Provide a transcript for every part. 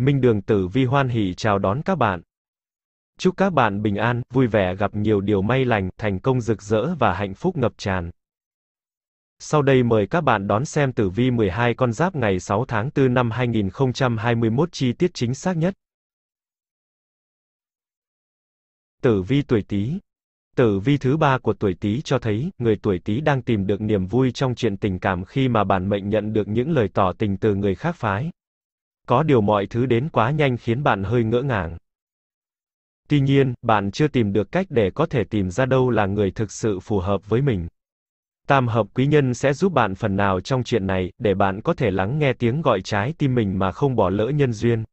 Minh Đường Tử Vi hoan hỉ chào đón các bạn. Chúc các bạn bình an, vui vẻ gặp nhiều điều may lành, thành công rực rỡ và hạnh phúc ngập tràn. Sau đây mời các bạn đón xem tử vi 12 con giáp ngày 6 tháng 4 năm 2021 chi tiết chính xác nhất. Tử vi tuổi Tý. Tử vi thứ ba của tuổi Tý cho thấy, người tuổi Tý đang tìm được niềm vui trong chuyện tình cảm khi mà bản mệnh nhận được những lời tỏ tình từ người khác phái. Có điều mọi thứ đến quá nhanh khiến bạn hơi ngỡ ngàng. Tuy nhiên, bạn chưa tìm được cách để có thể tìm ra đâu là người thực sự phù hợp với mình. Tam hợp quý nhân sẽ giúp bạn phần nào trong chuyện này, để bạn có thể lắng nghe tiếng gọi trái tim mình mà không bỏ lỡ nhân duyên.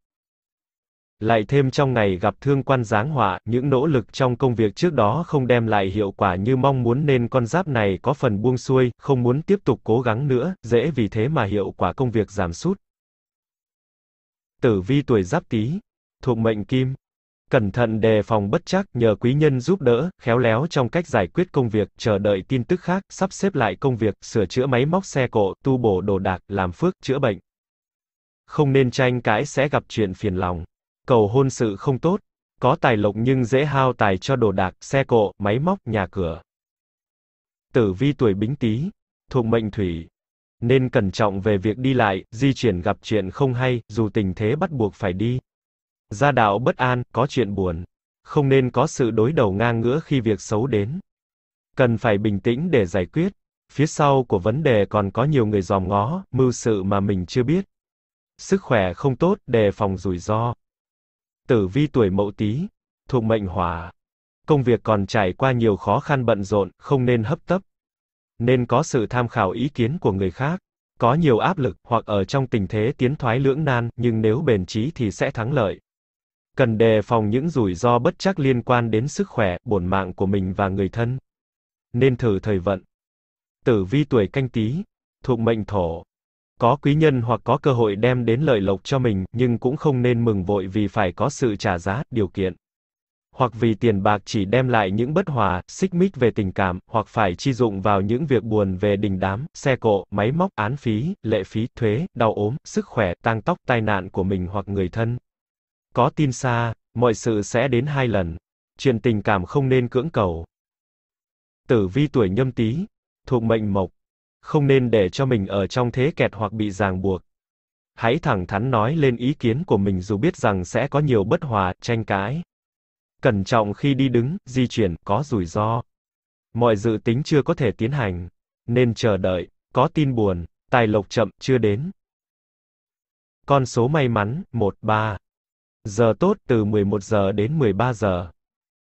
Lại thêm trong ngày gặp thương quan giáng họa, những nỗ lực trong công việc trước đó không đem lại hiệu quả như mong muốn nên con giáp này có phần buông xuôi, không muốn tiếp tục cố gắng nữa, dễ vì thế mà hiệu quả công việc giảm sút. Tử vi tuổi Giáp Tý, thuộc mệnh Kim. Cẩn thận đề phòng bất chắc, nhờ quý nhân giúp đỡ, khéo léo trong cách giải quyết công việc, chờ đợi tin tức khác, sắp xếp lại công việc, sửa chữa máy móc xe cộ, tu bổ đồ đạc, làm phước, chữa bệnh. Không nên tranh cãi sẽ gặp chuyện phiền lòng. Cầu hôn sự không tốt, có tài lộc nhưng dễ hao tài cho đồ đạc, xe cộ, máy móc, nhà cửa. Tử vi tuổi Bính Tý, thuộc mệnh Thủy, nên cẩn trọng về việc đi lại, di chuyển gặp chuyện không hay, dù tình thế bắt buộc phải đi. Gia đạo bất an, có chuyện buồn. Không nên có sự đối đầu ngang ngửa khi việc xấu đến. Cần phải bình tĩnh để giải quyết. Phía sau của vấn đề còn có nhiều người giòm ngó, mưu sự mà mình chưa biết. Sức khỏe không tốt, đề phòng rủi ro. Tử vi tuổi mậu Tý, thuộc mệnh hỏa. Công việc còn trải qua nhiều khó khăn bận rộn, không nên hấp tấp, nên có sự tham khảo ý kiến của người khác. Có nhiều áp lực hoặc ở trong tình thế tiến thoái lưỡng nan, nhưng nếu bền chí thì sẽ thắng lợi. Cần đề phòng những rủi ro bất chắc liên quan đến sức khỏe, bổn mạng của mình và người thân. Nên thử thời vận. Tử vi tuổi canh tí, thuộc mệnh thổ. Có quý nhân hoặc có cơ hội đem đến lợi lộc cho mình, nhưng cũng không nên mừng vội vì phải có sự trả giá, điều kiện hoặc vì tiền bạc chỉ đem lại những bất hòa, xích mích về tình cảm, hoặc phải chi dụng vào những việc buồn về đình đám, xe cộ, máy móc, án phí, lệ phí, thuế, đau ốm, sức khỏe, tăng tóc, tai nạn của mình hoặc người thân. Có tin xa, mọi sự sẽ đến hai lần. Chuyện tình cảm không nên cưỡng cầu. Tử vi tuổi nhâm tý, thuộc mệnh mộc, không nên để cho mình ở trong thế kẹt hoặc bị ràng buộc. Hãy thẳng thắn nói lên ý kiến của mình dù biết rằng sẽ có nhiều bất hòa, tranh cãi. Cẩn trọng khi đi đứng, di chuyển, có rủi ro. Mọi dự tính chưa có thể tiến hành. Nên chờ đợi, có tin buồn, tài lộc chậm, chưa đến. Con số may mắn, 13. Giờ tốt từ 11 giờ đến 13 giờ.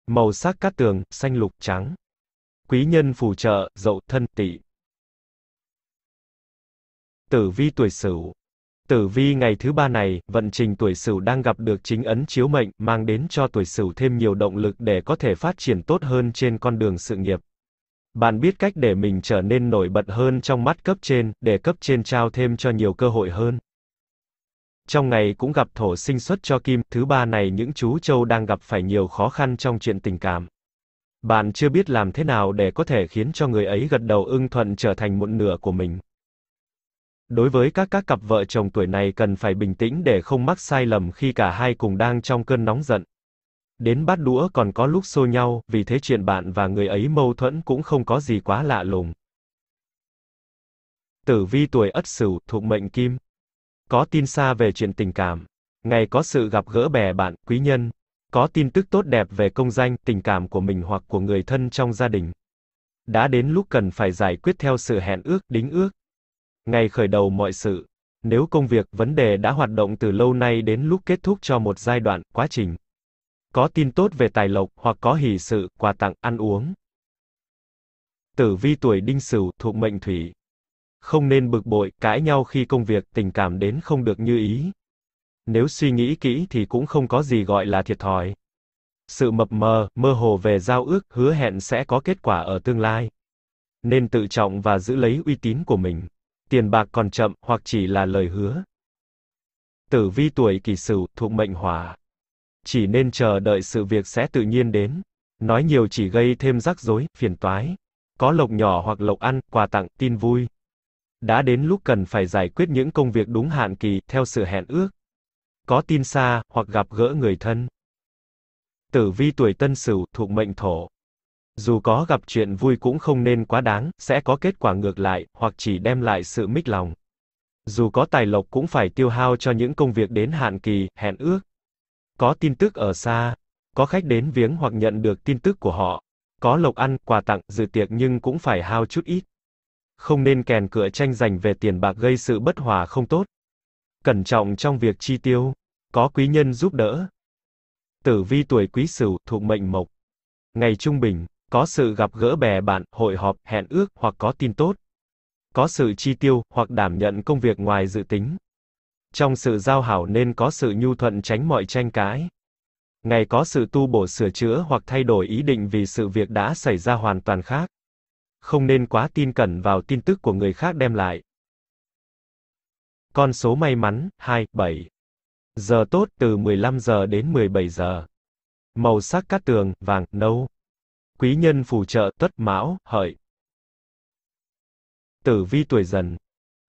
Màu sắc cát tường, xanh lục trắng. Quý nhân phù trợ, dậu thân tỵ. Tử vi tuổi Sửu. Tử vi ngày thứ ba này, vận trình tuổi Sửu đang gặp được chính ấn chiếu mệnh, mang đến cho tuổi Sửu thêm nhiều động lực để có thể phát triển tốt hơn trên con đường sự nghiệp. Bạn biết cách để mình trở nên nổi bật hơn trong mắt cấp trên, để cấp trên trao thêm cho nhiều cơ hội hơn. Trong ngày cũng gặp thổ sinh xuất cho kim, thứ ba này những chú châu đang gặp phải nhiều khó khăn trong chuyện tình cảm. Bạn chưa biết làm thế nào để có thể khiến cho người ấy gật đầu ưng thuận trở thành một nửa của mình. Đối với các các cặp vợ chồng tuổi này cần phải bình tĩnh để không mắc sai lầm khi cả hai cùng đang trong cơn nóng giận. Đến bát đũa còn có lúc xô nhau, vì thế chuyện bạn và người ấy mâu thuẫn cũng không có gì quá lạ lùng. Tử vi tuổi Ất Sửu thuộc mệnh Kim. Có tin xa về chuyện tình cảm, ngày có sự gặp gỡ bè bạn, quý nhân, có tin tức tốt đẹp về công danh, tình cảm của mình hoặc của người thân trong gia đình. Đã đến lúc cần phải giải quyết theo sự hẹn ước, đính ước. Ngày khởi đầu mọi sự, nếu công việc, vấn đề đã hoạt động từ lâu nay đến lúc kết thúc cho một giai đoạn, quá trình. Có tin tốt về tài lộc, hoặc có hỷ sự, quà tặng, ăn uống. Tử vi tuổi đinh sửu, thuộc mệnh thủy. Không nên bực bội, cãi nhau khi công việc, tình cảm đến không được như ý. Nếu suy nghĩ kỹ thì cũng không có gì gọi là thiệt thòi. Sự mập mờ, mơ hồ về giao ước, hứa hẹn sẽ có kết quả ở tương lai. Nên tự trọng và giữ lấy uy tín của mình tiền bạc còn chậm, hoặc chỉ là lời hứa. Tử vi tuổi kỷ sửu, thuộc mệnh hỏa. Chỉ nên chờ đợi sự việc sẽ tự nhiên đến. Nói nhiều chỉ gây thêm rắc rối, phiền toái. Có lộc nhỏ hoặc lộc ăn, quà tặng, tin vui. Đã đến lúc cần phải giải quyết những công việc đúng hạn kỳ, theo sự hẹn ước. Có tin xa, hoặc gặp gỡ người thân. Tử vi tuổi tân sửu, thuộc mệnh thổ. Dù có gặp chuyện vui cũng không nên quá đáng, sẽ có kết quả ngược lại, hoặc chỉ đem lại sự mích lòng. Dù có tài lộc cũng phải tiêu hao cho những công việc đến hạn kỳ, hẹn ước. Có tin tức ở xa, có khách đến viếng hoặc nhận được tin tức của họ. Có lộc ăn, quà tặng, dự tiệc nhưng cũng phải hao chút ít. Không nên kèn cửa tranh giành về tiền bạc gây sự bất hòa không tốt. Cẩn trọng trong việc chi tiêu. Có quý nhân giúp đỡ. Tử vi tuổi quý sửu, thuộc mệnh mộc. Ngày trung bình có sự gặp gỡ bè bạn, hội họp, hẹn ước hoặc có tin tốt. Có sự chi tiêu hoặc đảm nhận công việc ngoài dự tính. Trong sự giao hảo nên có sự nhu thuận tránh mọi tranh cãi. Ngày có sự tu bổ sửa chữa hoặc thay đổi ý định vì sự việc đã xảy ra hoàn toàn khác. Không nên quá tin cẩn vào tin tức của người khác đem lại. Con số may mắn 2 7. Giờ tốt từ 15 giờ đến 17 giờ. Màu sắc cát tường vàng nâu quý nhân phù trợ, tuất mão, hợi. Tử vi tuổi dần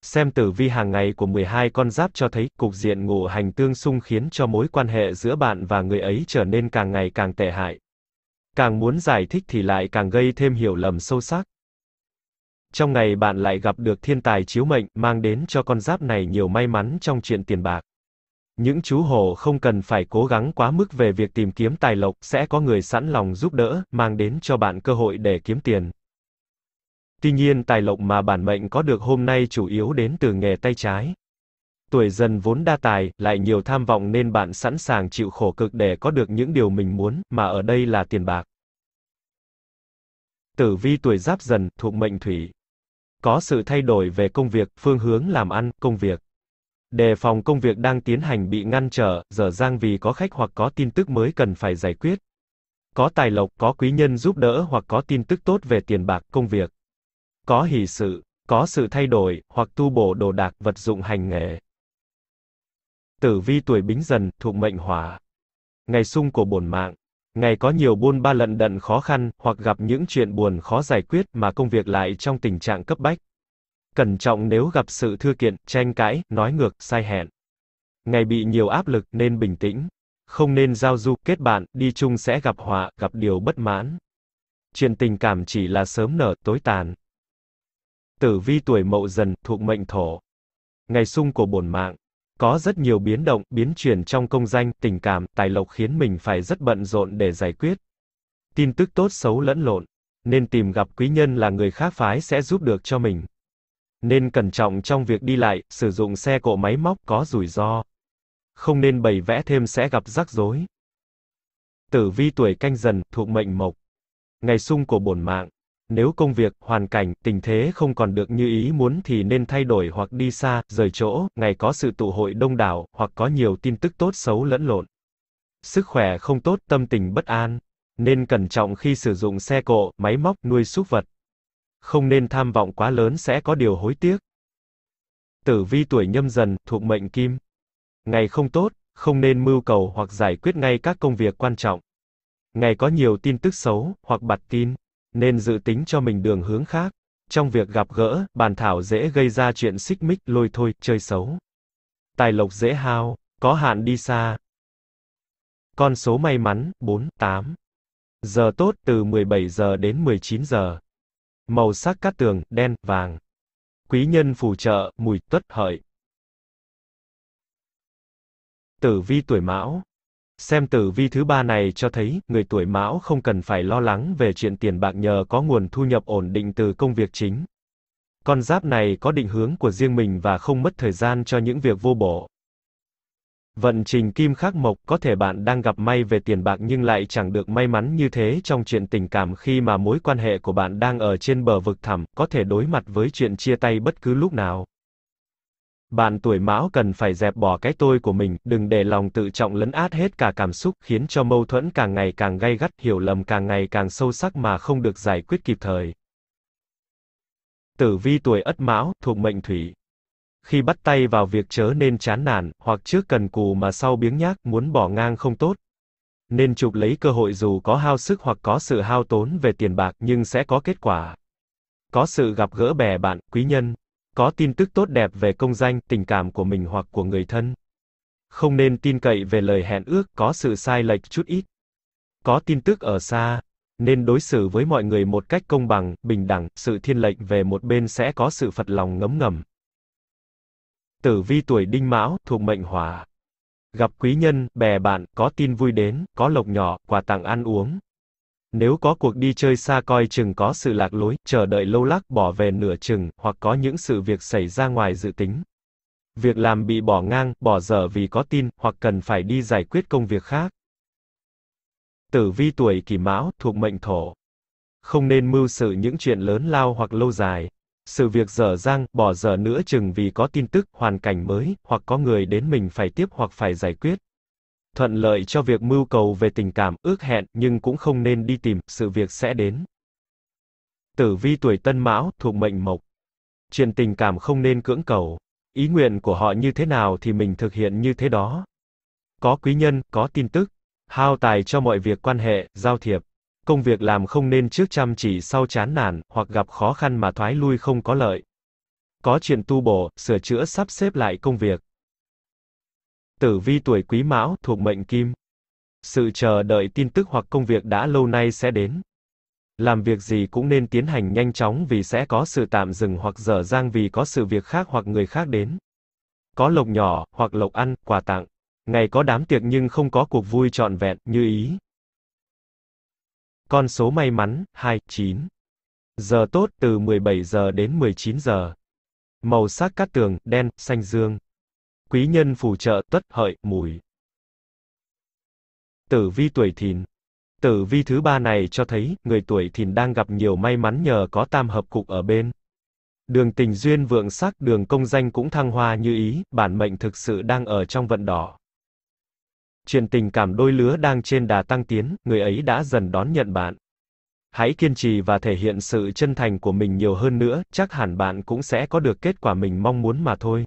Xem tử vi hàng ngày của 12 con giáp cho thấy, cục diện ngũ hành tương xung khiến cho mối quan hệ giữa bạn và người ấy trở nên càng ngày càng tệ hại. Càng muốn giải thích thì lại càng gây thêm hiểu lầm sâu sắc. Trong ngày bạn lại gặp được thiên tài chiếu mệnh, mang đến cho con giáp này nhiều may mắn trong chuyện tiền bạc. Những chú hộ không cần phải cố gắng quá mức về việc tìm kiếm tài lộc, sẽ có người sẵn lòng giúp đỡ, mang đến cho bạn cơ hội để kiếm tiền. Tuy nhiên tài lộc mà bản mệnh có được hôm nay chủ yếu đến từ nghề tay trái. Tuổi dần vốn đa tài, lại nhiều tham vọng nên bạn sẵn sàng chịu khổ cực để có được những điều mình muốn, mà ở đây là tiền bạc. Tử vi tuổi giáp dần, thuộc mệnh thủy. Có sự thay đổi về công việc, phương hướng làm ăn, công việc. Đề phòng công việc đang tiến hành bị ngăn trở, dở dang vì có khách hoặc có tin tức mới cần phải giải quyết. Có tài lộc, có quý nhân giúp đỡ hoặc có tin tức tốt về tiền bạc, công việc. Có hỷ sự, có sự thay đổi, hoặc tu bổ đồ đạc, vật dụng hành nghề. Tử vi tuổi bính dần, thuộc mệnh hỏa. Ngày sung của bổn mạng. Ngày có nhiều buôn ba lận đận khó khăn, hoặc gặp những chuyện buồn khó giải quyết mà công việc lại trong tình trạng cấp bách. Cẩn trọng nếu gặp sự thư kiện, tranh cãi, nói ngược, sai hẹn. Ngày bị nhiều áp lực nên bình tĩnh. Không nên giao du, kết bạn, đi chung sẽ gặp họa, gặp điều bất mãn. Chuyện tình cảm chỉ là sớm nở, tối tàn. Tử vi tuổi mậu dần, thuộc mệnh thổ. Ngày sung của bổn mạng. Có rất nhiều biến động, biến chuyển trong công danh, tình cảm, tài lộc khiến mình phải rất bận rộn để giải quyết. Tin tức tốt xấu lẫn lộn. Nên tìm gặp quý nhân là người khác phái sẽ giúp được cho mình. Nên cẩn trọng trong việc đi lại, sử dụng xe cộ máy móc có rủi ro. Không nên bày vẽ thêm sẽ gặp rắc rối. Tử vi tuổi canh dần, thuộc mệnh mộc. Ngày sung của bổn mạng. Nếu công việc, hoàn cảnh, tình thế không còn được như ý muốn thì nên thay đổi hoặc đi xa, rời chỗ, ngày có sự tụ hội đông đảo, hoặc có nhiều tin tức tốt xấu lẫn lộn. Sức khỏe không tốt, tâm tình bất an. Nên cẩn trọng khi sử dụng xe cộ, máy móc, nuôi súc vật không nên tham vọng quá lớn sẽ có điều hối tiếc. Tử vi tuổi nhâm dần, thuộc mệnh kim. Ngày không tốt, không nên mưu cầu hoặc giải quyết ngay các công việc quan trọng. Ngày có nhiều tin tức xấu, hoặc bặt tin, nên dự tính cho mình đường hướng khác. Trong việc gặp gỡ, bàn thảo dễ gây ra chuyện xích mích, lôi thôi, chơi xấu. Tài lộc dễ hao, có hạn đi xa. Con số may mắn, 4, 8. Giờ tốt từ 17 giờ đến 19 giờ. Màu sắc cát tường, đen, vàng. Quý nhân phù trợ, mùi tuất hợi. Tử vi tuổi mão. Xem tử vi thứ ba này cho thấy, người tuổi mão không cần phải lo lắng về chuyện tiền bạc nhờ có nguồn thu nhập ổn định từ công việc chính. Con giáp này có định hướng của riêng mình và không mất thời gian cho những việc vô bổ. Vận trình kim khắc mộc có thể bạn đang gặp may về tiền bạc nhưng lại chẳng được may mắn như thế trong chuyện tình cảm khi mà mối quan hệ của bạn đang ở trên bờ vực thẳm, có thể đối mặt với chuyện chia tay bất cứ lúc nào. Bạn tuổi mão cần phải dẹp bỏ cái tôi của mình, đừng để lòng tự trọng lấn át hết cả cảm xúc, khiến cho mâu thuẫn càng ngày càng gay gắt, hiểu lầm càng ngày càng sâu sắc mà không được giải quyết kịp thời. Tử vi tuổi ất mão, thuộc mệnh thủy, khi bắt tay vào việc chớ nên chán nản, hoặc trước cần cù mà sau biếng nhác, muốn bỏ ngang không tốt. Nên chụp lấy cơ hội dù có hao sức hoặc có sự hao tốn về tiền bạc nhưng sẽ có kết quả. Có sự gặp gỡ bè bạn, quý nhân. Có tin tức tốt đẹp về công danh, tình cảm của mình hoặc của người thân. Không nên tin cậy về lời hẹn ước, có sự sai lệch chút ít. Có tin tức ở xa, nên đối xử với mọi người một cách công bằng, bình đẳng, sự thiên lệnh về một bên sẽ có sự phật lòng ngấm ngầm. Tử vi tuổi đinh mão, thuộc mệnh hỏa. Gặp quý nhân, bè bạn, có tin vui đến, có lộc nhỏ, quà tặng ăn uống. Nếu có cuộc đi chơi xa coi chừng có sự lạc lối, chờ đợi lâu lắc bỏ về nửa chừng, hoặc có những sự việc xảy ra ngoài dự tính. Việc làm bị bỏ ngang, bỏ dở vì có tin, hoặc cần phải đi giải quyết công việc khác. Tử vi tuổi kỷ mão, thuộc mệnh thổ. Không nên mưu sự những chuyện lớn lao hoặc lâu dài sự việc dở dang, bỏ dở nữa chừng vì có tin tức, hoàn cảnh mới, hoặc có người đến mình phải tiếp hoặc phải giải quyết. Thuận lợi cho việc mưu cầu về tình cảm, ước hẹn, nhưng cũng không nên đi tìm, sự việc sẽ đến. Tử vi tuổi tân mão, thuộc mệnh mộc. Chuyện tình cảm không nên cưỡng cầu. Ý nguyện của họ như thế nào thì mình thực hiện như thế đó. Có quý nhân, có tin tức. Hao tài cho mọi việc quan hệ, giao thiệp. Công việc làm không nên trước chăm chỉ sau chán nản, hoặc gặp khó khăn mà thoái lui không có lợi. Có chuyện tu bổ, sửa chữa sắp xếp lại công việc. Tử vi tuổi quý mão, thuộc mệnh kim. Sự chờ đợi tin tức hoặc công việc đã lâu nay sẽ đến. Làm việc gì cũng nên tiến hành nhanh chóng vì sẽ có sự tạm dừng hoặc dở dang vì có sự việc khác hoặc người khác đến. Có lộc nhỏ, hoặc lộc ăn, quà tặng. Ngày có đám tiệc nhưng không có cuộc vui trọn vẹn, như ý. Con số may mắn, 29. Giờ tốt, từ 17 giờ đến 19 giờ. Màu sắc cát tường, đen, xanh dương. Quý nhân phù trợ, tuất hợi, mùi. Tử vi tuổi thìn. Tử vi thứ ba này cho thấy, người tuổi thìn đang gặp nhiều may mắn nhờ có tam hợp cục ở bên. Đường tình duyên vượng sắc, đường công danh cũng thăng hoa như ý, bản mệnh thực sự đang ở trong vận đỏ chuyện tình cảm đôi lứa đang trên đà tăng tiến, người ấy đã dần đón nhận bạn. Hãy kiên trì và thể hiện sự chân thành của mình nhiều hơn nữa, chắc hẳn bạn cũng sẽ có được kết quả mình mong muốn mà thôi.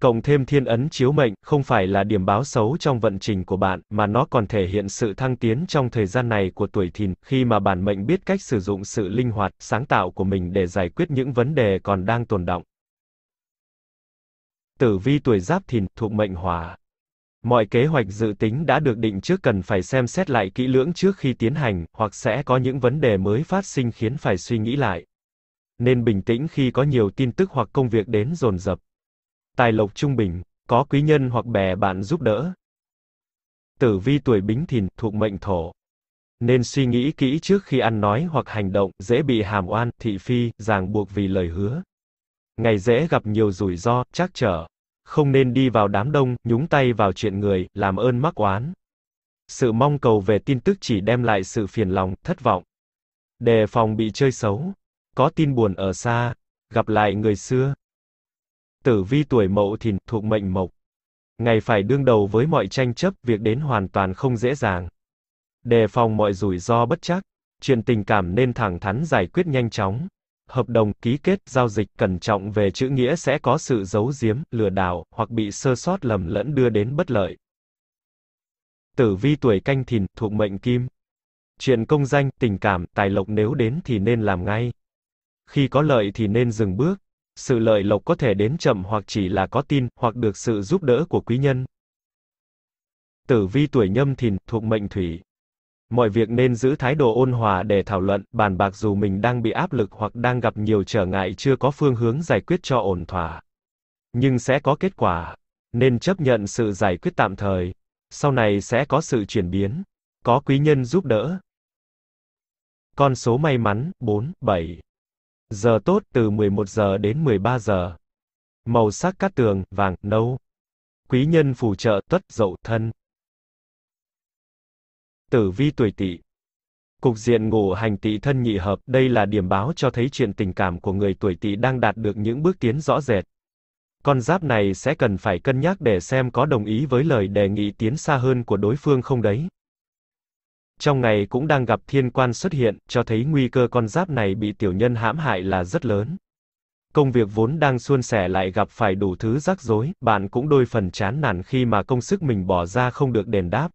Cộng thêm thiên ấn chiếu mệnh, không phải là điểm báo xấu trong vận trình của bạn, mà nó còn thể hiện sự thăng tiến trong thời gian này của tuổi thìn, khi mà bản mệnh biết cách sử dụng sự linh hoạt, sáng tạo của mình để giải quyết những vấn đề còn đang tồn động. Tử vi tuổi giáp thìn, thuộc mệnh hỏa. Mọi kế hoạch dự tính đã được định trước cần phải xem xét lại kỹ lưỡng trước khi tiến hành, hoặc sẽ có những vấn đề mới phát sinh khiến phải suy nghĩ lại. Nên bình tĩnh khi có nhiều tin tức hoặc công việc đến dồn dập. Tài lộc trung bình, có quý nhân hoặc bè bạn giúp đỡ. Tử vi tuổi Bính Thìn thuộc mệnh Thổ. Nên suy nghĩ kỹ trước khi ăn nói hoặc hành động, dễ bị hàm oan, thị phi, ràng buộc vì lời hứa. Ngày dễ gặp nhiều rủi ro, trắc trở, không nên đi vào đám đông, nhúng tay vào chuyện người, làm ơn mắc oán. Sự mong cầu về tin tức chỉ đem lại sự phiền lòng, thất vọng. Đề phòng bị chơi xấu, có tin buồn ở xa, gặp lại người xưa. Tử vi tuổi mậu thìn thuộc mệnh mộc. Ngày phải đương đầu với mọi tranh chấp, việc đến hoàn toàn không dễ dàng. Đề phòng mọi rủi ro bất chắc, chuyện tình cảm nên thẳng thắn giải quyết nhanh chóng hợp đồng ký kết giao dịch cẩn trọng về chữ nghĩa sẽ có sự giấu giếm, lừa đảo hoặc bị sơ sót lầm lẫn đưa đến bất lợi. Tử vi tuổi canh thìn thuộc mệnh kim. Chuyện công danh, tình cảm, tài lộc nếu đến thì nên làm ngay. Khi có lợi thì nên dừng bước. Sự lợi lộc có thể đến chậm hoặc chỉ là có tin hoặc được sự giúp đỡ của quý nhân. Tử vi tuổi nhâm thìn thuộc mệnh thủy. Mọi việc nên giữ thái độ ôn hòa để thảo luận, bàn bạc dù mình đang bị áp lực hoặc đang gặp nhiều trở ngại chưa có phương hướng giải quyết cho ổn thỏa. Nhưng sẽ có kết quả. Nên chấp nhận sự giải quyết tạm thời. Sau này sẽ có sự chuyển biến. Có quý nhân giúp đỡ. Con số may mắn, 4, 7. Giờ tốt, từ 11 giờ đến 13 giờ. Màu sắc cát tường, vàng, nâu. Quý nhân phù trợ, tuất, dậu, thân. Tử vi tuổi tỵ. Cục diện ngũ hành tỵ thân nhị hợp, đây là điểm báo cho thấy chuyện tình cảm của người tuổi tỵ đang đạt được những bước tiến rõ rệt. Con giáp này sẽ cần phải cân nhắc để xem có đồng ý với lời đề nghị tiến xa hơn của đối phương không đấy. Trong ngày cũng đang gặp thiên quan xuất hiện, cho thấy nguy cơ con giáp này bị tiểu nhân hãm hại là rất lớn. Công việc vốn đang suôn sẻ lại gặp phải đủ thứ rắc rối, bạn cũng đôi phần chán nản khi mà công sức mình bỏ ra không được đền đáp.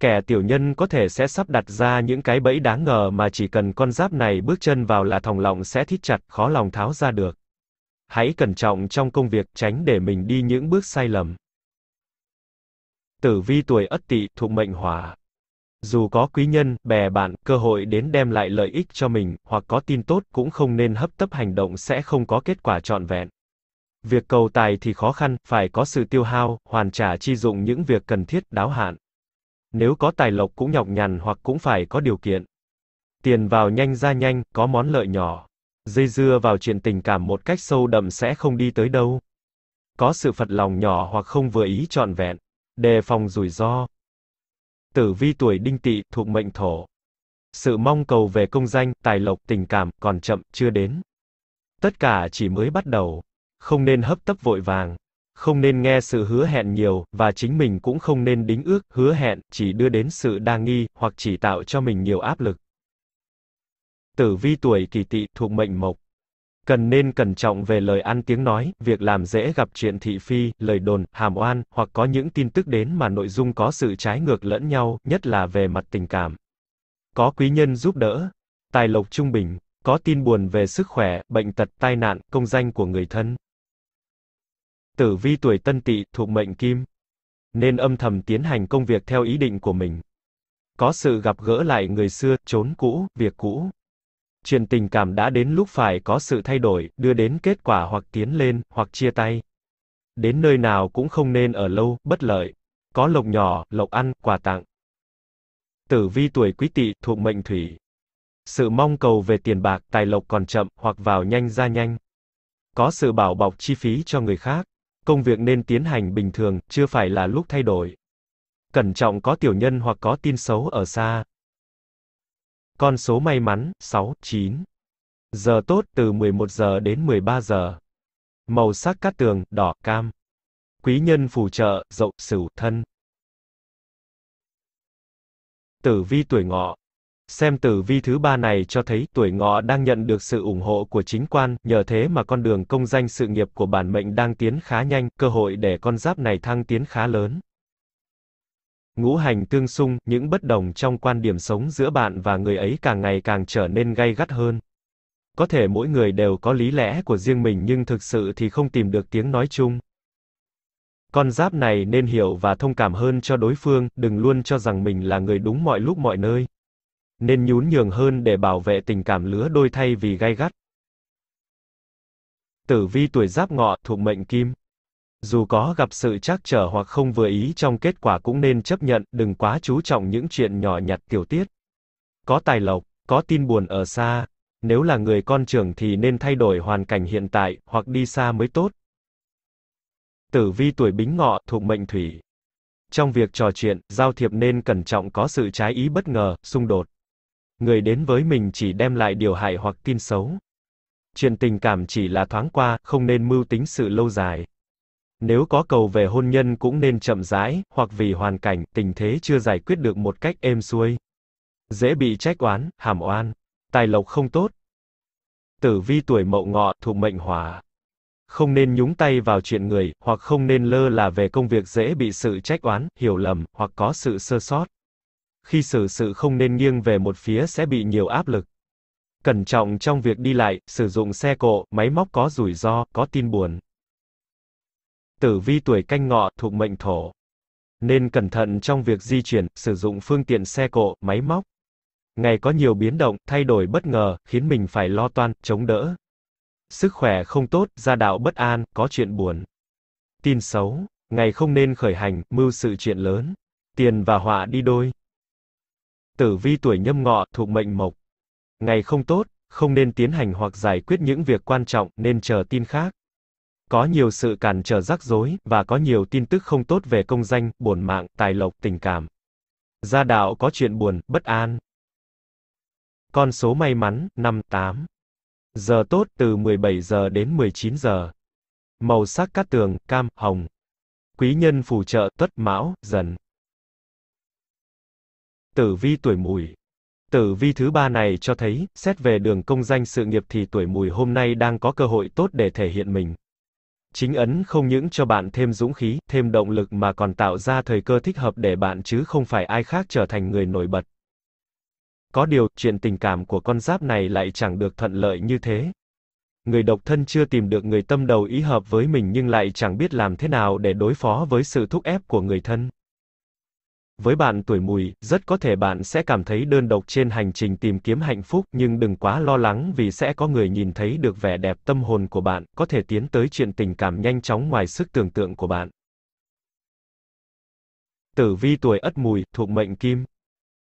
Kẻ tiểu nhân có thể sẽ sắp đặt ra những cái bẫy đáng ngờ mà chỉ cần con giáp này bước chân vào là thòng lọng sẽ thít chặt, khó lòng tháo ra được. Hãy cẩn trọng trong công việc, tránh để mình đi những bước sai lầm. Tử vi tuổi Ất Tỵ thuộc mệnh Hỏa. Dù có quý nhân, bè bạn, cơ hội đến đem lại lợi ích cho mình, hoặc có tin tốt cũng không nên hấp tấp hành động sẽ không có kết quả trọn vẹn. Việc cầu tài thì khó khăn, phải có sự tiêu hao, hoàn trả chi dụng những việc cần thiết, đáo hạn nếu có tài lộc cũng nhọc nhằn hoặc cũng phải có điều kiện. Tiền vào nhanh ra nhanh, có món lợi nhỏ. Dây dưa vào chuyện tình cảm một cách sâu đậm sẽ không đi tới đâu. Có sự phật lòng nhỏ hoặc không vừa ý trọn vẹn. Đề phòng rủi ro. Tử vi tuổi đinh tỵ thuộc mệnh thổ. Sự mong cầu về công danh, tài lộc, tình cảm, còn chậm, chưa đến. Tất cả chỉ mới bắt đầu. Không nên hấp tấp vội vàng không nên nghe sự hứa hẹn nhiều, và chính mình cũng không nên đính ước, hứa hẹn, chỉ đưa đến sự đa nghi, hoặc chỉ tạo cho mình nhiều áp lực. Tử vi tuổi kỳ tỵ thuộc mệnh mộc. Cần nên cẩn trọng về lời ăn tiếng nói, việc làm dễ gặp chuyện thị phi, lời đồn, hàm oan, hoặc có những tin tức đến mà nội dung có sự trái ngược lẫn nhau, nhất là về mặt tình cảm. Có quý nhân giúp đỡ. Tài lộc trung bình, có tin buồn về sức khỏe, bệnh tật, tai nạn, công danh của người thân. Tử vi tuổi Tân Tỵ thuộc mệnh Kim, nên âm thầm tiến hành công việc theo ý định của mình. Có sự gặp gỡ lại người xưa, trốn cũ, việc cũ. Chuyện tình cảm đã đến lúc phải có sự thay đổi, đưa đến kết quả hoặc tiến lên, hoặc chia tay. Đến nơi nào cũng không nên ở lâu, bất lợi. Có lộc nhỏ, lộc ăn, quà tặng. Tử vi tuổi quý tỵ thuộc mệnh thủy. Sự mong cầu về tiền bạc, tài lộc còn chậm, hoặc vào nhanh ra nhanh. Có sự bảo bọc chi phí cho người khác công việc nên tiến hành bình thường, chưa phải là lúc thay đổi. Cẩn trọng có tiểu nhân hoặc có tin xấu ở xa. Con số may mắn, 6, 9. Giờ tốt, từ 11 giờ đến 13 giờ. Màu sắc cát tường, đỏ, cam. Quý nhân phù trợ, dậu, sửu, thân. Tử vi tuổi ngọ, Xem tử vi thứ ba này cho thấy tuổi ngọ đang nhận được sự ủng hộ của chính quan, nhờ thế mà con đường công danh sự nghiệp của bản mệnh đang tiến khá nhanh, cơ hội để con giáp này thăng tiến khá lớn. Ngũ hành tương xung, những bất đồng trong quan điểm sống giữa bạn và người ấy càng ngày càng trở nên gay gắt hơn. Có thể mỗi người đều có lý lẽ của riêng mình nhưng thực sự thì không tìm được tiếng nói chung. Con giáp này nên hiểu và thông cảm hơn cho đối phương, đừng luôn cho rằng mình là người đúng mọi lúc mọi nơi nên nhún nhường hơn để bảo vệ tình cảm lứa đôi thay vì gay gắt. Tử vi tuổi giáp ngọ thuộc mệnh kim. Dù có gặp sự trắc trở hoặc không vừa ý trong kết quả cũng nên chấp nhận, đừng quá chú trọng những chuyện nhỏ nhặt tiểu tiết. Có tài lộc, có tin buồn ở xa, nếu là người con trưởng thì nên thay đổi hoàn cảnh hiện tại, hoặc đi xa mới tốt. Tử vi tuổi bính ngọ thuộc mệnh thủy. Trong việc trò chuyện, giao thiệp nên cẩn trọng có sự trái ý bất ngờ, xung đột người đến với mình chỉ đem lại điều hại hoặc tin xấu. Chuyện tình cảm chỉ là thoáng qua, không nên mưu tính sự lâu dài. Nếu có cầu về hôn nhân cũng nên chậm rãi, hoặc vì hoàn cảnh, tình thế chưa giải quyết được một cách êm xuôi. Dễ bị trách oán, hàm oan, tài lộc không tốt. Tử vi tuổi mậu ngọ, thuộc mệnh hỏa. Không nên nhúng tay vào chuyện người, hoặc không nên lơ là về công việc dễ bị sự trách oán, hiểu lầm, hoặc có sự sơ sót khi xử sự không nên nghiêng về một phía sẽ bị nhiều áp lực. Cẩn trọng trong việc đi lại, sử dụng xe cộ, máy móc có rủi ro, có tin buồn. Tử vi tuổi canh ngọ thuộc mệnh thổ. Nên cẩn thận trong việc di chuyển, sử dụng phương tiện xe cộ, máy móc. Ngày có nhiều biến động, thay đổi bất ngờ, khiến mình phải lo toan, chống đỡ. Sức khỏe không tốt, gia đạo bất an, có chuyện buồn. Tin xấu, ngày không nên khởi hành, mưu sự chuyện lớn. Tiền và họa đi đôi. Tử vi tuổi nhâm ngọ thuộc mệnh mộc. Ngày không tốt, không nên tiến hành hoặc giải quyết những việc quan trọng, nên chờ tin khác. Có nhiều sự cản trở rắc rối, và có nhiều tin tức không tốt về công danh, buồn mạng, tài lộc, tình cảm. Gia đạo có chuyện buồn, bất an. Con số may mắn, 58. Giờ tốt, từ 17 giờ đến 19 giờ. Màu sắc cát tường, cam, hồng. Quý nhân phù trợ, tuất, mão, dần. Tử vi tuổi mùi Tử vi thứ ba này cho thấy, xét về đường công danh sự nghiệp thì tuổi mùi hôm nay đang có cơ hội tốt để thể hiện mình. Chính ấn không những cho bạn thêm dũng khí, thêm động lực mà còn tạo ra thời cơ thích hợp để bạn chứ không phải ai khác trở thành người nổi bật. Có điều, chuyện tình cảm của con giáp này lại chẳng được thuận lợi như thế. Người độc thân chưa tìm được người tâm đầu ý hợp với mình nhưng lại chẳng biết làm thế nào để đối phó với sự thúc ép của người thân. Với bạn tuổi mùi, rất có thể bạn sẽ cảm thấy đơn độc trên hành trình tìm kiếm hạnh phúc, nhưng đừng quá lo lắng vì sẽ có người nhìn thấy được vẻ đẹp tâm hồn của bạn, có thể tiến tới chuyện tình cảm nhanh chóng ngoài sức tưởng tượng của bạn. Tử vi tuổi Ất Mùi, thuộc mệnh Kim.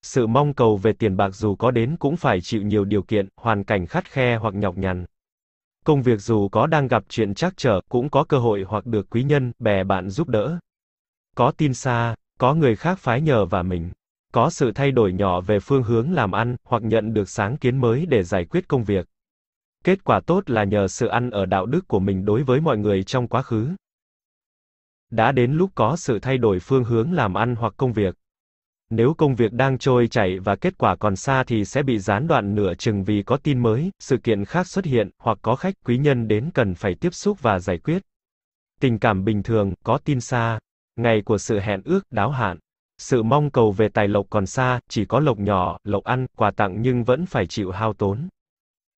Sự mong cầu về tiền bạc dù có đến cũng phải chịu nhiều điều kiện, hoàn cảnh khắt khe hoặc nhọc nhằn. Công việc dù có đang gặp chuyện trắc trở, cũng có cơ hội hoặc được quý nhân, bè bạn giúp đỡ. Có tin xa, có người khác phái nhờ và mình có sự thay đổi nhỏ về phương hướng làm ăn hoặc nhận được sáng kiến mới để giải quyết công việc kết quả tốt là nhờ sự ăn ở đạo đức của mình đối với mọi người trong quá khứ đã đến lúc có sự thay đổi phương hướng làm ăn hoặc công việc nếu công việc đang trôi chảy và kết quả còn xa thì sẽ bị gián đoạn nửa chừng vì có tin mới, sự kiện khác xuất hiện, hoặc có khách quý nhân đến cần phải tiếp xúc và giải quyết. Tình cảm bình thường, có tin xa, ngày của sự hẹn ước, đáo hạn. Sự mong cầu về tài lộc còn xa, chỉ có lộc nhỏ, lộc ăn, quà tặng nhưng vẫn phải chịu hao tốn.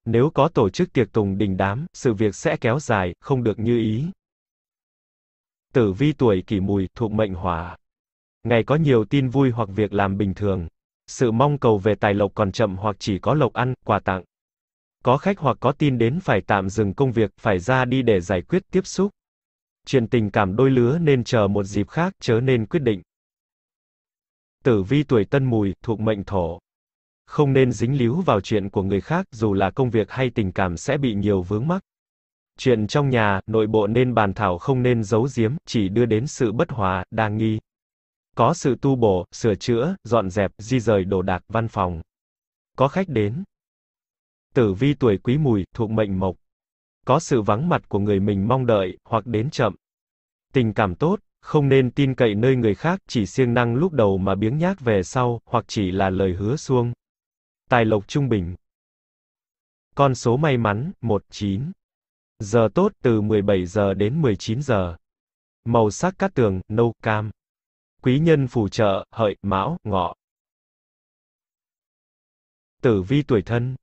Nếu có tổ chức tiệc tùng đình đám, sự việc sẽ kéo dài, không được như ý. Tử vi tuổi kỷ mùi, thuộc mệnh hỏa. Ngày có nhiều tin vui hoặc việc làm bình thường. Sự mong cầu về tài lộc còn chậm hoặc chỉ có lộc ăn, quà tặng. Có khách hoặc có tin đến phải tạm dừng công việc, phải ra đi để giải quyết tiếp xúc chuyện tình cảm đôi lứa nên chờ một dịp khác chớ nên quyết định. Tử vi tuổi tân mùi, thuộc mệnh thổ. Không nên dính líu vào chuyện của người khác, dù là công việc hay tình cảm sẽ bị nhiều vướng mắc. Chuyện trong nhà, nội bộ nên bàn thảo không nên giấu giếm, chỉ đưa đến sự bất hòa, đa nghi. Có sự tu bổ, sửa chữa, dọn dẹp, di rời đồ đạc văn phòng. Có khách đến. Tử vi tuổi quý mùi, thuộc mệnh mộc có sự vắng mặt của người mình mong đợi, hoặc đến chậm. Tình cảm tốt, không nên tin cậy nơi người khác chỉ siêng năng lúc đầu mà biếng nhác về sau, hoặc chỉ là lời hứa suông. Tài lộc trung bình. Con số may mắn, 19. Giờ tốt từ 17 giờ đến 19 giờ. Màu sắc cát tường, nâu, cam. Quý nhân phù trợ, hợi, mão, ngọ. Tử vi tuổi thân.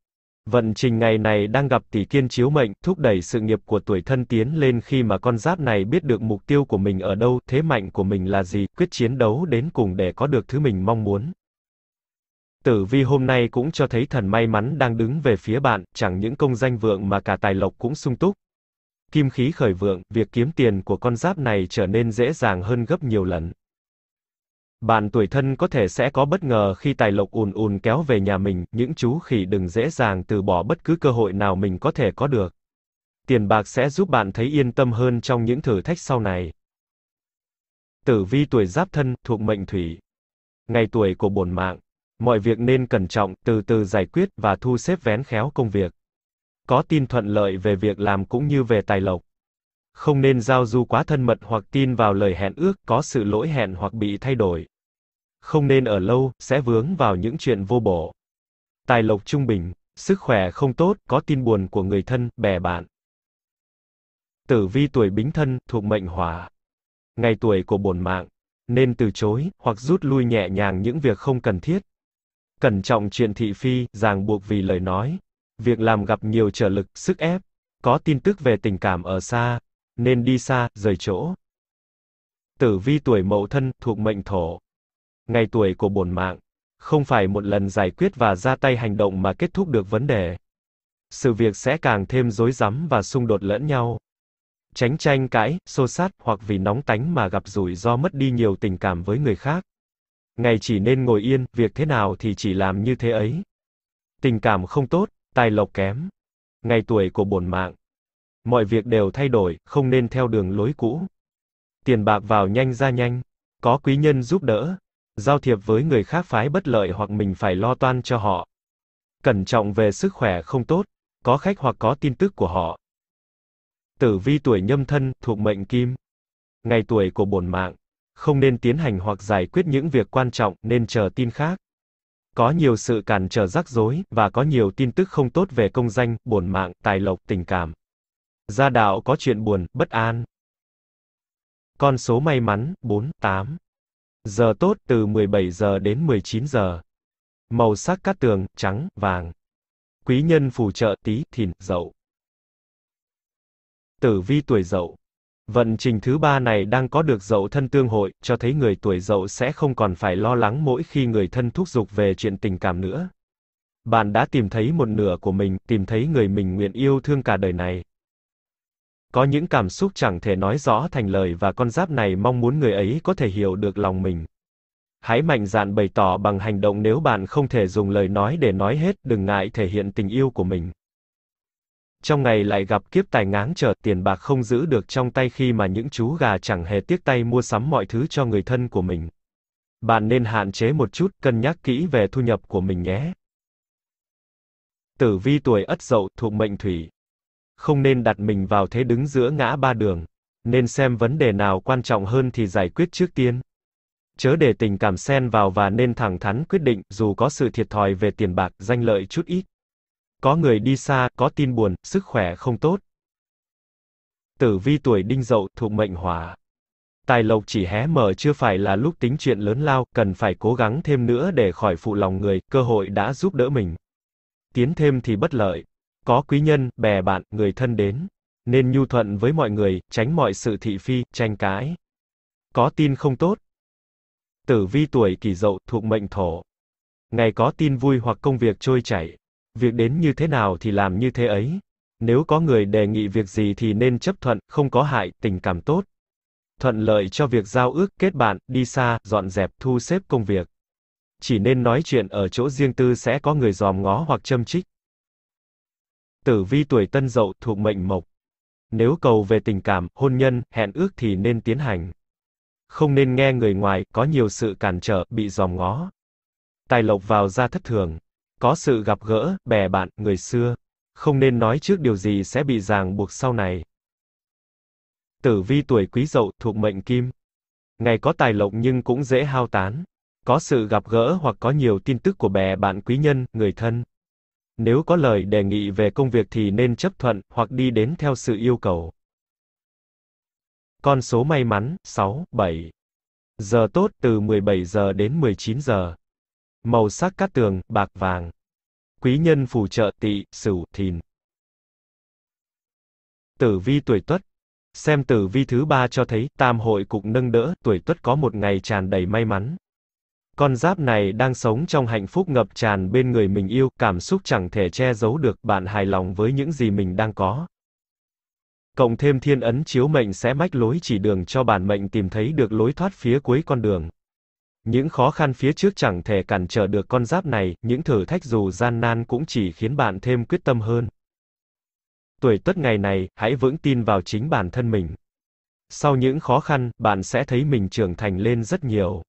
Vận trình ngày này đang gặp tỷ kiên chiếu mệnh, thúc đẩy sự nghiệp của tuổi thân tiến lên khi mà con giáp này biết được mục tiêu của mình ở đâu, thế mạnh của mình là gì, quyết chiến đấu đến cùng để có được thứ mình mong muốn. Tử vi hôm nay cũng cho thấy thần may mắn đang đứng về phía bạn, chẳng những công danh vượng mà cả tài lộc cũng sung túc. Kim khí khởi vượng, việc kiếm tiền của con giáp này trở nên dễ dàng hơn gấp nhiều lần. Bạn tuổi thân có thể sẽ có bất ngờ khi tài lộc ùn ùn kéo về nhà mình, những chú khỉ đừng dễ dàng từ bỏ bất cứ cơ hội nào mình có thể có được. Tiền bạc sẽ giúp bạn thấy yên tâm hơn trong những thử thách sau này. Tử vi tuổi giáp thân, thuộc mệnh thủy. Ngày tuổi của bổn mạng. Mọi việc nên cẩn trọng, từ từ giải quyết và thu xếp vén khéo công việc. Có tin thuận lợi về việc làm cũng như về tài lộc. Không nên giao du quá thân mật hoặc tin vào lời hẹn ước, có sự lỗi hẹn hoặc bị thay đổi không nên ở lâu, sẽ vướng vào những chuyện vô bổ. Tài lộc trung bình, sức khỏe không tốt, có tin buồn của người thân, bè bạn. Tử vi tuổi bính thân, thuộc mệnh hỏa. Ngày tuổi của bổn mạng, nên từ chối, hoặc rút lui nhẹ nhàng những việc không cần thiết. Cẩn trọng chuyện thị phi, ràng buộc vì lời nói. Việc làm gặp nhiều trở lực, sức ép. Có tin tức về tình cảm ở xa, nên đi xa, rời chỗ. Tử vi tuổi mậu thân, thuộc mệnh thổ ngày tuổi của bổn mạng. Không phải một lần giải quyết và ra tay hành động mà kết thúc được vấn đề. Sự việc sẽ càng thêm rối rắm và xung đột lẫn nhau. Tránh tranh cãi, xô sát hoặc vì nóng tánh mà gặp rủi ro mất đi nhiều tình cảm với người khác. Ngày chỉ nên ngồi yên, việc thế nào thì chỉ làm như thế ấy. Tình cảm không tốt, tài lộc kém. Ngày tuổi của bổn mạng. Mọi việc đều thay đổi, không nên theo đường lối cũ. Tiền bạc vào nhanh ra nhanh. Có quý nhân giúp đỡ, giao thiệp với người khác phái bất lợi hoặc mình phải lo toan cho họ. Cẩn trọng về sức khỏe không tốt, có khách hoặc có tin tức của họ. Tử vi tuổi nhâm thân, thuộc mệnh kim. Ngày tuổi của bổn mạng. Không nên tiến hành hoặc giải quyết những việc quan trọng, nên chờ tin khác. Có nhiều sự cản trở rắc rối, và có nhiều tin tức không tốt về công danh, bổn mạng, tài lộc, tình cảm. Gia đạo có chuyện buồn, bất an. Con số may mắn, 4, 8. Giờ tốt từ 17 giờ đến 19 giờ. Màu sắc cát tường, trắng, vàng. Quý nhân phù trợ tý thìn, dậu. Tử vi tuổi dậu. Vận trình thứ ba này đang có được dậu thân tương hội, cho thấy người tuổi dậu sẽ không còn phải lo lắng mỗi khi người thân thúc giục về chuyện tình cảm nữa. Bạn đã tìm thấy một nửa của mình, tìm thấy người mình nguyện yêu thương cả đời này có những cảm xúc chẳng thể nói rõ thành lời và con giáp này mong muốn người ấy có thể hiểu được lòng mình. Hãy mạnh dạn bày tỏ bằng hành động nếu bạn không thể dùng lời nói để nói hết, đừng ngại thể hiện tình yêu của mình. Trong ngày lại gặp kiếp tài ngáng trở tiền bạc không giữ được trong tay khi mà những chú gà chẳng hề tiếc tay mua sắm mọi thứ cho người thân của mình. Bạn nên hạn chế một chút, cân nhắc kỹ về thu nhập của mình nhé. Tử vi tuổi Ất Dậu thuộc mệnh Thủy, không nên đặt mình vào thế đứng giữa ngã ba đường, nên xem vấn đề nào quan trọng hơn thì giải quyết trước tiên. Chớ để tình cảm xen vào và nên thẳng thắn quyết định, dù có sự thiệt thòi về tiền bạc, danh lợi chút ít. Có người đi xa, có tin buồn, sức khỏe không tốt. Tử vi tuổi đinh dậu thuộc mệnh hỏa. Tài lộc chỉ hé mở chưa phải là lúc tính chuyện lớn lao, cần phải cố gắng thêm nữa để khỏi phụ lòng người, cơ hội đã giúp đỡ mình. Tiến thêm thì bất lợi có quý nhân, bè bạn, người thân đến. Nên nhu thuận với mọi người, tránh mọi sự thị phi, tranh cãi. Có tin không tốt. Tử vi tuổi kỷ dậu thuộc mệnh thổ. Ngày có tin vui hoặc công việc trôi chảy. Việc đến như thế nào thì làm như thế ấy. Nếu có người đề nghị việc gì thì nên chấp thuận, không có hại, tình cảm tốt. Thuận lợi cho việc giao ước, kết bạn, đi xa, dọn dẹp, thu xếp công việc. Chỉ nên nói chuyện ở chỗ riêng tư sẽ có người dòm ngó hoặc châm trích. Tử vi tuổi tân dậu thuộc mệnh mộc. Nếu cầu về tình cảm, hôn nhân, hẹn ước thì nên tiến hành. Không nên nghe người ngoài, có nhiều sự cản trở, bị dòm ngó. Tài lộc vào ra thất thường. Có sự gặp gỡ, bè bạn, người xưa. Không nên nói trước điều gì sẽ bị ràng buộc sau này. Tử vi tuổi quý dậu thuộc mệnh kim. Ngày có tài lộc nhưng cũng dễ hao tán. Có sự gặp gỡ hoặc có nhiều tin tức của bè bạn quý nhân, người thân. Nếu có lời đề nghị về công việc thì nên chấp thuận hoặc đi đến theo sự yêu cầu. Con số may mắn 6, 7. Giờ tốt từ 17 giờ đến 19 giờ. Màu sắc cát tường bạc vàng. Quý nhân phù trợ tỵ, sửu, thìn. Tử vi tuổi Tuất. Xem tử vi thứ ba cho thấy tam hội cục nâng đỡ, tuổi Tuất có một ngày tràn đầy may mắn, con giáp này đang sống trong hạnh phúc ngập tràn bên người mình yêu, cảm xúc chẳng thể che giấu được, bạn hài lòng với những gì mình đang có. Cộng thêm thiên ấn chiếu mệnh sẽ mách lối chỉ đường cho bản mệnh tìm thấy được lối thoát phía cuối con đường. Những khó khăn phía trước chẳng thể cản trở được con giáp này, những thử thách dù gian nan cũng chỉ khiến bạn thêm quyết tâm hơn. Tuổi tất ngày này, hãy vững tin vào chính bản thân mình. Sau những khó khăn, bạn sẽ thấy mình trưởng thành lên rất nhiều.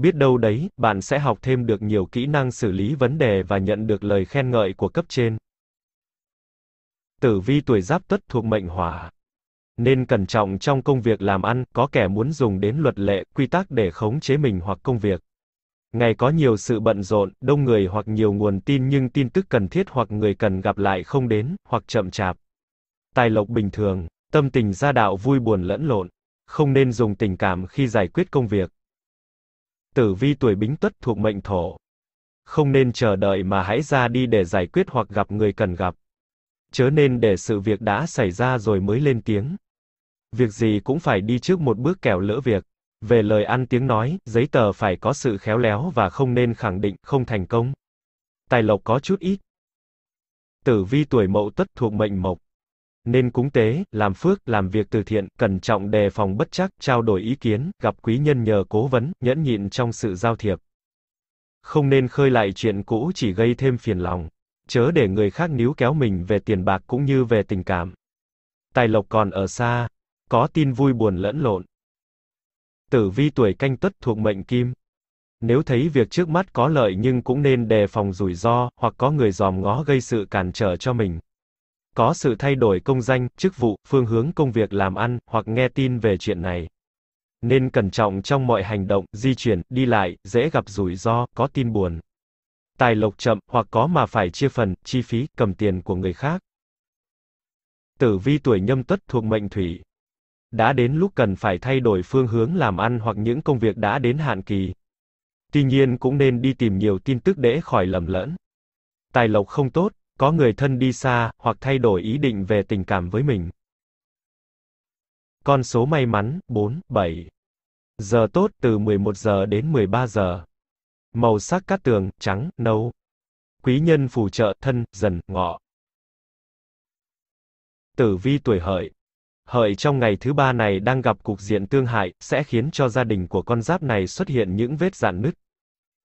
Biết đâu đấy, bạn sẽ học thêm được nhiều kỹ năng xử lý vấn đề và nhận được lời khen ngợi của cấp trên. Tử vi tuổi giáp tuất thuộc mệnh hỏa. Nên cẩn trọng trong công việc làm ăn, có kẻ muốn dùng đến luật lệ, quy tắc để khống chế mình hoặc công việc. Ngày có nhiều sự bận rộn, đông người hoặc nhiều nguồn tin nhưng tin tức cần thiết hoặc người cần gặp lại không đến, hoặc chậm chạp. Tài lộc bình thường, tâm tình gia đạo vui buồn lẫn lộn. Không nên dùng tình cảm khi giải quyết công việc. Tử vi tuổi bính tuất thuộc mệnh thổ. Không nên chờ đợi mà hãy ra đi để giải quyết hoặc gặp người cần gặp. Chớ nên để sự việc đã xảy ra rồi mới lên tiếng. Việc gì cũng phải đi trước một bước kẻo lỡ việc. Về lời ăn tiếng nói, giấy tờ phải có sự khéo léo và không nên khẳng định không thành công. Tài lộc có chút ít. Tử vi tuổi mậu tuất thuộc mệnh mộc nên cúng tế, làm phước, làm việc từ thiện, cẩn trọng đề phòng bất chắc, trao đổi ý kiến, gặp quý nhân nhờ cố vấn, nhẫn nhịn trong sự giao thiệp. Không nên khơi lại chuyện cũ chỉ gây thêm phiền lòng, chớ để người khác níu kéo mình về tiền bạc cũng như về tình cảm. Tài lộc còn ở xa, có tin vui buồn lẫn lộn. Tử vi tuổi canh tuất thuộc mệnh kim. Nếu thấy việc trước mắt có lợi nhưng cũng nên đề phòng rủi ro, hoặc có người dòm ngó gây sự cản trở cho mình. Có sự thay đổi công danh, chức vụ, phương hướng công việc làm ăn, hoặc nghe tin về chuyện này. Nên cẩn trọng trong mọi hành động, di chuyển, đi lại, dễ gặp rủi ro, có tin buồn. Tài lộc chậm, hoặc có mà phải chia phần, chi phí, cầm tiền của người khác. Tử vi tuổi nhâm tuất thuộc mệnh thủy. Đã đến lúc cần phải thay đổi phương hướng làm ăn hoặc những công việc đã đến hạn kỳ. Tuy nhiên cũng nên đi tìm nhiều tin tức để khỏi lầm lẫn. Tài lộc không tốt, có người thân đi xa, hoặc thay đổi ý định về tình cảm với mình. Con số may mắn, 4, 7. Giờ tốt, từ 11 giờ đến 13 giờ. Màu sắc cát tường, trắng, nâu. Quý nhân phù trợ, thân, dần, ngọ. Tử vi tuổi hợi. Hợi trong ngày thứ ba này đang gặp cục diện tương hại, sẽ khiến cho gia đình của con giáp này xuất hiện những vết dạn nứt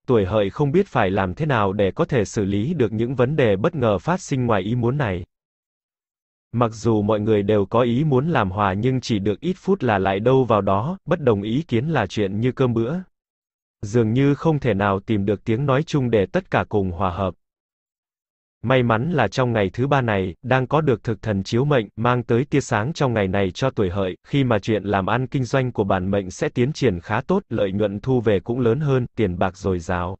tuổi hợi không biết phải làm thế nào để có thể xử lý được những vấn đề bất ngờ phát sinh ngoài ý muốn này. Mặc dù mọi người đều có ý muốn làm hòa nhưng chỉ được ít phút là lại đâu vào đó, bất đồng ý kiến là chuyện như cơm bữa. Dường như không thể nào tìm được tiếng nói chung để tất cả cùng hòa hợp. May mắn là trong ngày thứ ba này, đang có được thực thần chiếu mệnh, mang tới tia sáng trong ngày này cho tuổi hợi, khi mà chuyện làm ăn kinh doanh của bản mệnh sẽ tiến triển khá tốt, lợi nhuận thu về cũng lớn hơn, tiền bạc dồi dào.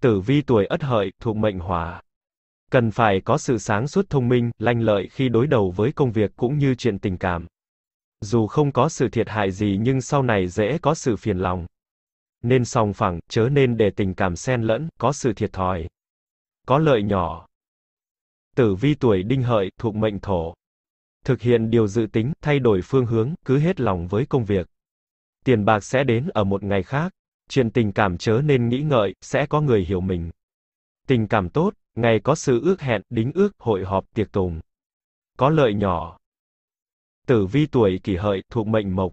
Tử vi tuổi ất hợi, thuộc mệnh hỏa. Cần phải có sự sáng suốt thông minh, lanh lợi khi đối đầu với công việc cũng như chuyện tình cảm. Dù không có sự thiệt hại gì nhưng sau này dễ có sự phiền lòng. Nên song phẳng, chớ nên để tình cảm xen lẫn, có sự thiệt thòi có lợi nhỏ. Tử vi tuổi đinh hợi thuộc mệnh thổ. Thực hiện điều dự tính, thay đổi phương hướng, cứ hết lòng với công việc. Tiền bạc sẽ đến ở một ngày khác. Chuyện tình cảm chớ nên nghĩ ngợi, sẽ có người hiểu mình. Tình cảm tốt, ngày có sự ước hẹn, đính ước, hội họp, tiệc tùng. Có lợi nhỏ. Tử vi tuổi kỷ hợi thuộc mệnh mộc.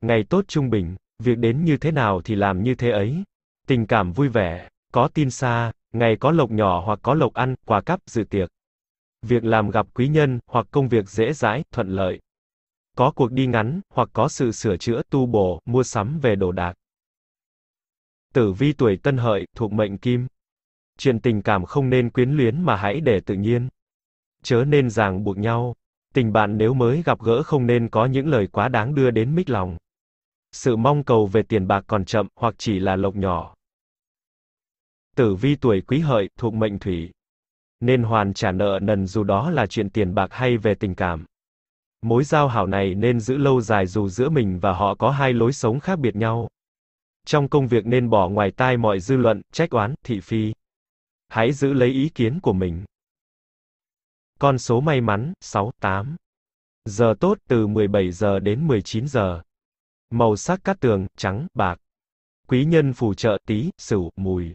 Ngày tốt trung bình, việc đến như thế nào thì làm như thế ấy. Tình cảm vui vẻ, có tin xa, Ngày có lộc nhỏ hoặc có lộc ăn, quà cắp, dự tiệc. Việc làm gặp quý nhân, hoặc công việc dễ dãi, thuận lợi. Có cuộc đi ngắn, hoặc có sự sửa chữa, tu bổ, mua sắm về đồ đạc. Tử vi tuổi tân hợi, thuộc mệnh kim. Chuyện tình cảm không nên quyến luyến mà hãy để tự nhiên. Chớ nên ràng buộc nhau. Tình bạn nếu mới gặp gỡ không nên có những lời quá đáng đưa đến mít lòng. Sự mong cầu về tiền bạc còn chậm, hoặc chỉ là lộc nhỏ. Tử vi tuổi quý hợi, thuộc mệnh thủy. Nên hoàn trả nợ nần dù đó là chuyện tiền bạc hay về tình cảm. Mối giao hảo này nên giữ lâu dài dù giữa mình và họ có hai lối sống khác biệt nhau. Trong công việc nên bỏ ngoài tai mọi dư luận, trách oán, thị phi. Hãy giữ lấy ý kiến của mình. Con số may mắn 6, 8. Giờ tốt từ 17 giờ đến 19 giờ. Màu sắc cát tường trắng, bạc. Quý nhân phù trợ tí, sửu, mùi.